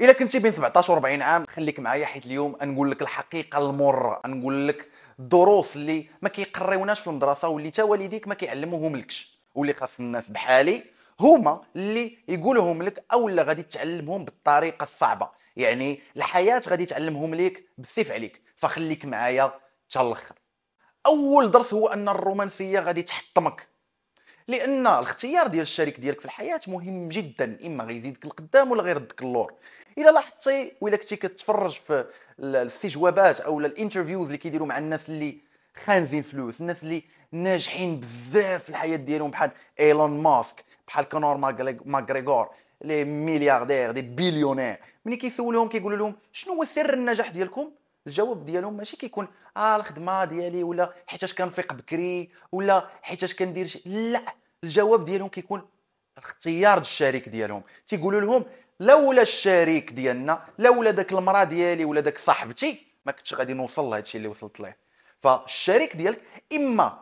الا كنتي بين 17 و 40 عام خليك معايا حيت اليوم نقول لك الحقيقه المره نقول لك الدروس اللي ما كيقريوناش في المدرسه واللي تا والديك ما كيعلموهم لكش واللي خاص الناس بحالي هما اللي يقولهم لك اولا غادي تعلمهم بالطريقه الصعبه يعني الحياه غادي تعلمهم ليك بالسيف عليك فخليك معايا حتى الاخر اول درس هو ان الرومانسيه غادي تحطمك لان الاختيار ديال الشريك ديالك في الحياه مهم جدا اما غيزيدك القدام ولا غيردك اللور الا لاحظتي ولا كنتي كتفرج في الاستجوابات او الانترفيوز اللي كيديروا مع الناس اللي خانزين فلوس الناس اللي ناجحين بزاف في الحياه ديالهم بحال ايلون ماسك بحال كونور ماغريغور لي ملياردير دي بليونير ملي كيسولوهم كيقولوا لهم شنو هو سر النجاح ديالكم الجواب ديالهم ماشي كيكون اه الخدمه ديالي ولا حيتاش كنفيق بكري ولا حيتاش كندير شي لا الجواب ديالهم كيكون اختيار الشريك ديالهم تيقولوا لهم لولا الشريك ديالنا لولا داك المراه ديالي ولا داك صاحبتي ما كنتش غادي نوصل لهذا الشيء اللي وصلت ليه فالشريك ديالك اما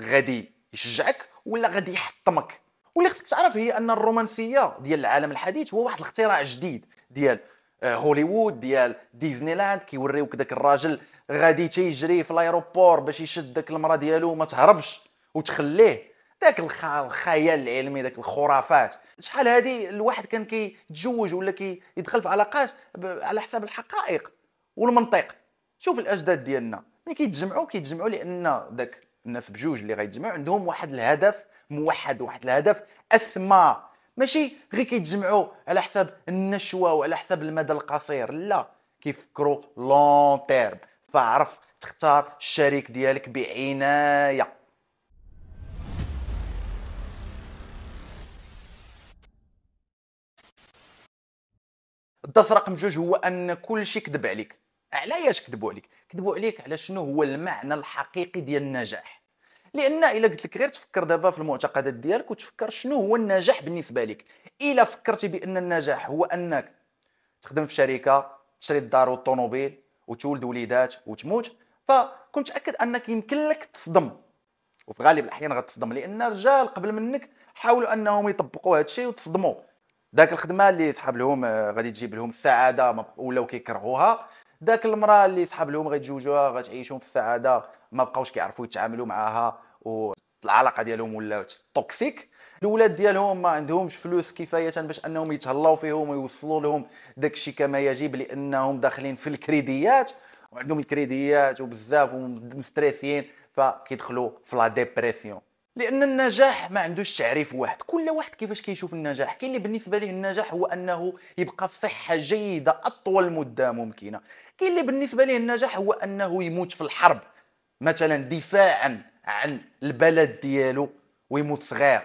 غادي يشجعك ولا غادي يحطمك واللي خصك تعرف هي ان الرومانسيه ديال العالم الحديث هو واحد الاختراع جديد ديال آه، هوليوود ديال ديزني لاند كيوريوك داك الراجل غادي تيجري في الايروبور باش يشد داك المراه ديالو وما تهربش وتخليه داك الخيال العلمي داك الخرافات شحال هذه الواحد كان كيتزوج ولا كيدخل في علاقات على حساب الحقائق والمنطق شوف الاجداد ديالنا ملي كيتجمعوا كيتجمعوا لان داك الناس بجوج اللي غيتجمعوا عندهم واحد الهدف موحد واحد الهدف اسمى ماشي غير كيتجمعوا على حساب النشوه وعلى حساب المدى القصير لا كيفكروا لون تيرم فاعرف تختار الشريك ديالك بعنايه الضف رقم جوج هو ان كل شيء كذب عليك علاش كذبوا عليك كذبوا عليك على شنو هو المعنى الحقيقي ديال النجاح لان الا قلت لك غير تفكر دابا في المعتقدات ديالك وتفكر شنو هو النجاح بالنسبه لك الا فكرتي بان النجاح هو انك تخدم في شركه تشري الدار والطوموبيل وتولد وليدات وتموت فكنت متاكد انك يمكن لك تصدم وفي غالب الاحيان غتصدم لان الرجال قبل منك حاولوا انهم يطبقوا هذا الشيء وتصدموا داك الخدمه اللي صحاب لهم آه، غادي تجيب لهم السعاده ولاو كيكرهوها داك المراه اللي صحاب لهم غيتزوجوها غتعيشهم في السعاده ما بقاوش كيعرفوا يتعاملوا معاها والعلاقه ديالهم ولات توكسيك الاولاد ديالهم ما عندهمش فلوس كفايه باش انهم يتهلاو فيهم ويوصلوا لهم داكشي كما يجب لانهم داخلين في الكريديات وعندهم الكريديات وبزاف ومستريسين فكيدخلوا في لا ديبرسيون لان النجاح ما عندوش تعريف واحد كل واحد كيفاش كيشوف النجاح كاين اللي بالنسبه ليه النجاح هو انه يبقى في صحه جيده اطول مده ممكنه كاين اللي بالنسبه ليه النجاح هو انه يموت في الحرب مثلا دفاعا عن البلد ديالو ويموت صغير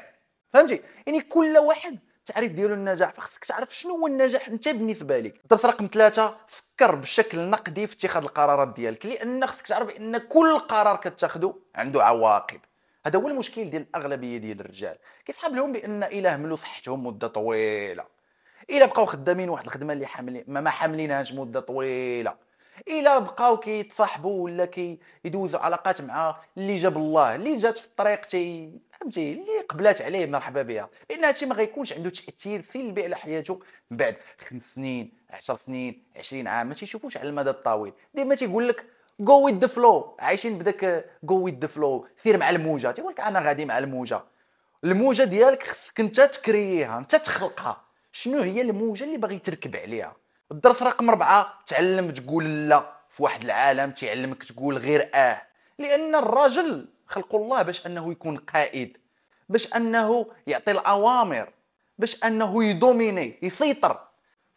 فهمتي يعني كل واحد التعريف ديالو النجاح فخصك تعرف شنو هو النجاح انت بالنسبه لك درس رقم ثلاثة فكر بشكل نقدي في اتخاذ القرارات ديالك لان خصك تعرف ان كل قرار كتاخذه عنده عواقب هذا هو المشكل ديال الاغلبيه ديال الرجال كيصحاب لهم بان الا هملوا صحتهم مده طويله الا بقاو خدامين واحد الخدمه اللي حاملين ما, ما حاملينهاش مده طويله الا بقاو كيتصاحبوا ولا كيدوزوا علاقات مع اللي جاب الله اللي جات في الطريق تي فهمتي اللي قبلات عليه مرحبا بها لان هادشي ما غيكونش عنده تاثير سلبي على حياته من بعد خمس سنين 10 سنين 20 عام ما تيشوفوش على المدى الطويل ديما تيقول لك جو ويز ذا فلو عايشين بداك جو ويز ذا فلو سير مع الموجه تيقول لك انا غادي مع الموجه الموجه ديالك خصك انت تكرييها انت تخلقها شنو هي الموجه اللي باغي تركب عليها الدرس رقم أربعة تعلم تقول لا في واحد العالم تعلمك تقول غير اه لان الرجل خلق الله باش انه يكون قائد باش انه يعطي الاوامر باش انه يدوميني يسيطر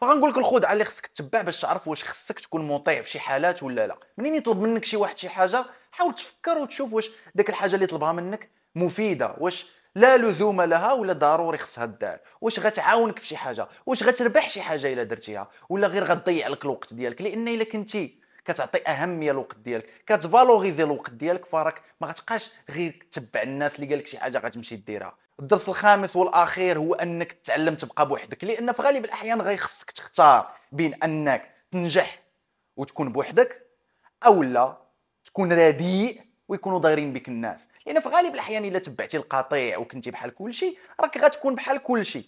فغنقول لك الخدعه اللي خصك تتبع باش تعرف واش خصك تكون مطيع في شي حالات ولا لا منين يطلب منك شي واحد شي حاجه حاول تفكر وتشوف واش ديك الحاجه اللي طلبها منك مفيده واش لا لزوم لها ولا ضروري خصها دار واش غتعاونك في شي حاجه واش غتربح شي حاجه الا درتيها ولا غير غتضيع لك الوقت ديالك لان الا كنتي كتعطي اهميه للوقت ديالك كتفالوريزي الوقت ديالك فراك ما غتبقاش غير تتبع الناس اللي قالك شي حاجه غتمشي ديرها الدرس الخامس والاخير هو انك تتعلم تبقى بوحدك لان في غالب الاحيان غيخصك تختار بين انك تنجح وتكون بوحدك او لا تكون رديء ويكونوا دايرين بك الناس لان في غالب الاحيان الا تبعتي القطيع وكنتي بحال كلشي راك غتكون بحال كلشي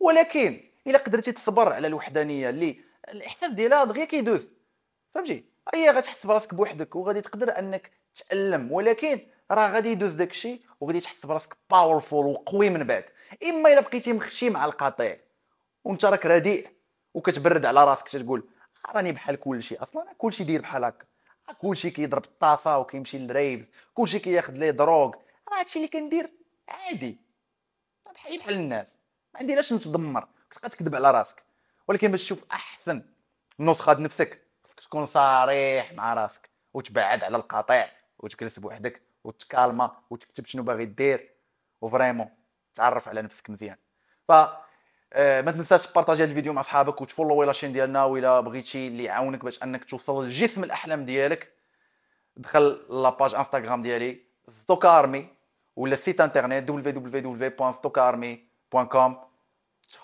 ولكن الا قدرتي تصبر على الوحدانيه اللي الاحساس ديالها دغيا كيدوز فهمتي هي غتحس براسك بوحدك وغادي تقدر انك تالم ولكن راه غادي يدوز داكشي وغادي تحس براسك باورفول وقوي من بعد اما الا بقيتي مخشي مع القطيع وانت راك رديء وكتبرد على راسك تتقول راني بحال كلشي اصلا كلشي داير بحال هكا كلشي كيضرب الطاسه وكيمشي للريبز كلشي كياخذ ليه دروغ راه هادشي اللي كندير عادي بحالي بحال الناس ما عندي علاش نتدمر كتبقى تكذب على راسك ولكن باش تشوف احسن نسخه نفسك خصك تكون صريح مع راسك وتبعد على القطيع وتجلس بوحدك وتكالما وتكتب شنو باغي دير وفريمون تعرف على نفسك مزيان ف آه، ما تنساش تبارطاجي الفيديو مع صحابك وتفولوي شين ديالنا ولا بغيتي اللي يعاونك باش انك توصل لجسم الاحلام ديالك دخل لاباج انستغرام ديالي ستوك ولا السيت انترنيت www.stokarmi.com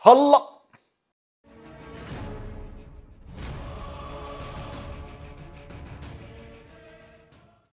هلا